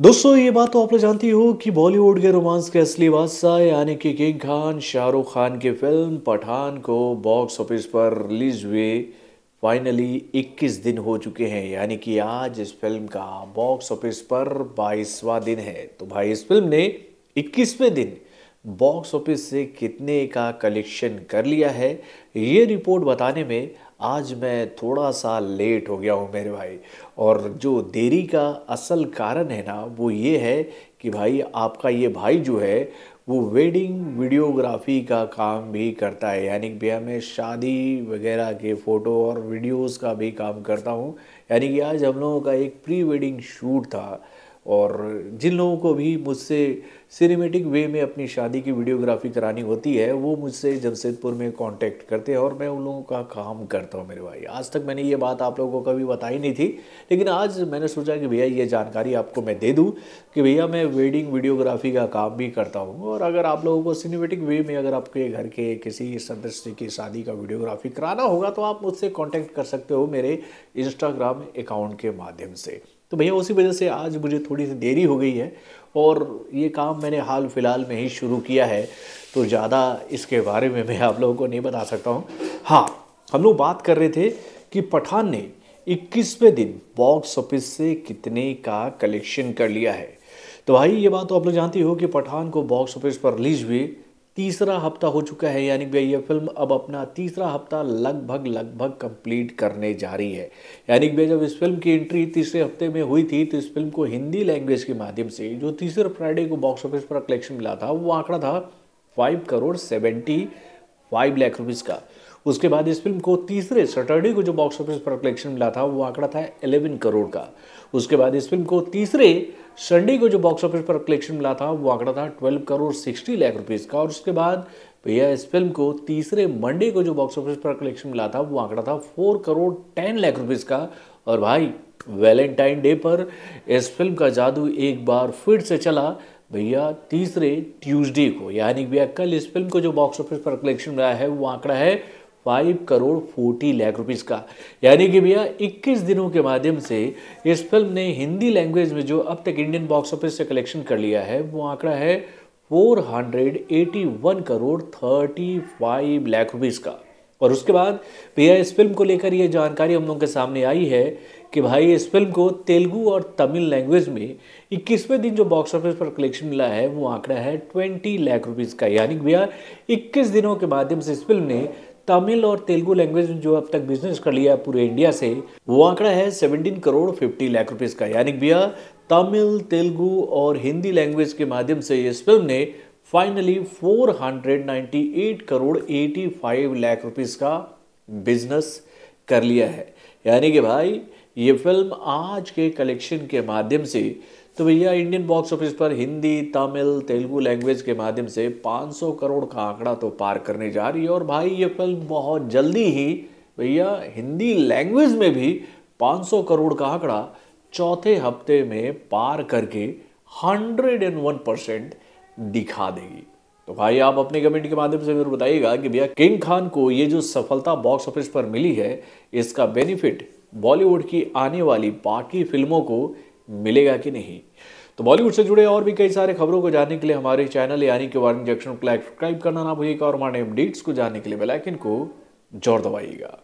दोस्तों ये बात तो आप लोग जानती हो कि बॉलीवुड के रोमांस के असली बादशाह यानी कि किंग खान शाहरुख खान की फिल्म पठान को बॉक्स ऑफिस पर रिलीज हुए फाइनली 21 दिन हो चुके हैं यानी कि आज इस फिल्म का बॉक्स ऑफिस पर 22वां दिन है तो भाई इस फिल्म ने इक्कीसवें दिन बॉक्स ऑफिस से कितने का कलेक्शन कर लिया है ये रिपोर्ट बताने में आज मैं थोड़ा सा लेट हो गया हूँ मेरे भाई और जो देरी का असल कारण है ना वो ये है कि भाई आपका ये भाई जो है वो वेडिंग वीडियोग्राफी का काम भी करता है यानी कि भैया मैं शादी वगैरह के फ़ोटो और वीडियोस का भी काम करता हूँ यानी कि आज हम लोगों का एक प्री वेडिंग शूट था और जिन लोगों को भी मुझसे सिनेमेटिक वे में अपनी शादी की वीडियोग्राफी करानी होती है वो मुझसे जमशेदपुर में कांटेक्ट करते हैं और मैं उन लोगों का काम करता हूँ मेरे भाई आज तक मैंने ये बात आप लोगों को कभी बताई नहीं थी लेकिन आज मैंने सोचा कि भैया ये जानकारी आपको मैं दे दूँ कि भैया मैं वेडिंग वीडियोग्राफी का काम भी करता हूँ और अगर आप लोगों को सिनेमेटिक वे में अगर आपके घर के किसी सदस्य की शादी का वीडियोग्राफी कराना होगा तो आप मुझसे कॉन्टैक्ट कर सकते हो मेरे इंस्टाग्राम अकाउंट के माध्यम से तो भैया उसी वजह से आज मुझे थोड़ी सी देरी हो गई है और ये काम मैंने हाल फिलहाल में ही शुरू किया है तो ज़्यादा इसके बारे में मैं आप लोगों को नहीं बता सकता हूँ हाँ हम लोग बात कर रहे थे कि पठान ने इक्कीसवें दिन बॉक्स ऑफिस से कितने का कलेक्शन कर लिया है तो भाई ये बात तो आप लोग जानते हो कि पठान को बॉक्स ऑफिस पर रिलीज हुई तीसरा हफ्ता हो चुका है यानी कि ये फिल्म अब अपना तीसरा हफ्ता लगभग लगभग कंप्लीट करने जा रही है यानी कि जब इस फिल्म की एंट्री तीसरे हफ्ते में हुई थी तो इस फिल्म को हिंदी लैंग्वेज के माध्यम से जो तीसरे फ्राइडे को बॉक्स ऑफिस पर कलेक्शन मिला था वो आंकड़ा था five crore seventy five lakh rupees का उसके बाद इस फिल्म को तीसरे सैटरडे को जो बॉक्स ऑफिस पर कलेक्शन मिला था वो आंकड़ा था एलेवन करोड़ का उसके बाद इस फिल्म को तीसरे संडे को जो बॉक्स ऑफिस पर कलेक्शन मिला था वो आंकड़ा था twelve crore sixty lakh rupees का और उसके बाद भैया इस फिल्म को तीसरे मंडे को जो बॉक्स ऑफिस पर कलेक्शन मिला था वो आंकड़ा था four crore ten lakh rupees का और भाई वैलेंटाइन डे पर इस फिल्म का जादू एक बार फिर से चला भैया तीसरे ट्यूसडे को यानी भैया कल इस फिल्म को जो बॉक्स ऑफिस पर कलेक्शन मिला है वो आंकड़ा है five crore forty lakh rupees का यानी कि भैया इक्कीस दिनों के माध्यम से इस फिल्म ने हिंदी लैंग्वेज में जो अब तक इंडियन बॉक्स ऑफिस से कलेक्शन कर लिया है वो आंकड़ा है 481 करोड़ 35 लाख रुपीज़ का और उसके बाद भैया इस फिल्म को लेकर ये जानकारी हम लोग के सामने आई है कि भाई इस फिल्म को तेलुगू और तमिल लैंग्वेज में इक्कीसवें दिन जो बॉक्स ऑफिस पर कलेक्शन मिला है वो आंकड़ा है 20 लाख रुपीज का यानी भैया 21 दिनों के माध्यम से इस फिल्म ने तमिल और तेलुगु लैंग्वेज में जो अब तक बिजनेस कर लिया है पूरे इंडिया से वो आंकड़ा है 17 करोड़ 50 लाख रुपीस का यानी भैया तमिल तेलुगु और हिंदी लैंग्वेज के माध्यम से इस फिल्म ने फाइनली 498 करोड़ 85 लाख रुपीस का बिजनेस कर लिया है यानी कि भाई ये फिल्म आज के कलेक्शन के माध्यम से तो भैया इंडियन बॉक्स ऑफिस पर हिंदी तमिल तेलुगु लैंग्वेज के माध्यम से 500 करोड़ का आंकड़ा तो पार करने जा रही है और भाई ये फिल्म बहुत जल्दी ही भैया हिंदी लैंग्वेज में भी 500 करोड़ का आंकड़ा चौथे हफ्ते में पार करके 101 परसेंट दिखा देगी तो भाई आप अपने कमेंट के माध्यम से जरूर बताइएगा कि भैया किंग खान को ये जो सफलता बॉक्स ऑफिस पर मिली है इसका बेनिफिट बॉलीवुड की आने वाली बाकी फिल्मों को मिलेगा कि नहीं तो बॉलीवुड से जुड़े और भी कई सारे खबरों को जानने के लिए हमारे चैनल यानी कि वार्निंग जंक्शन को लाइक सब्सक्राइब करना ना भूलिएगा और हमारे अपडेट्स को जानने के लिए बेलाइकिन को जोर दबाइएगा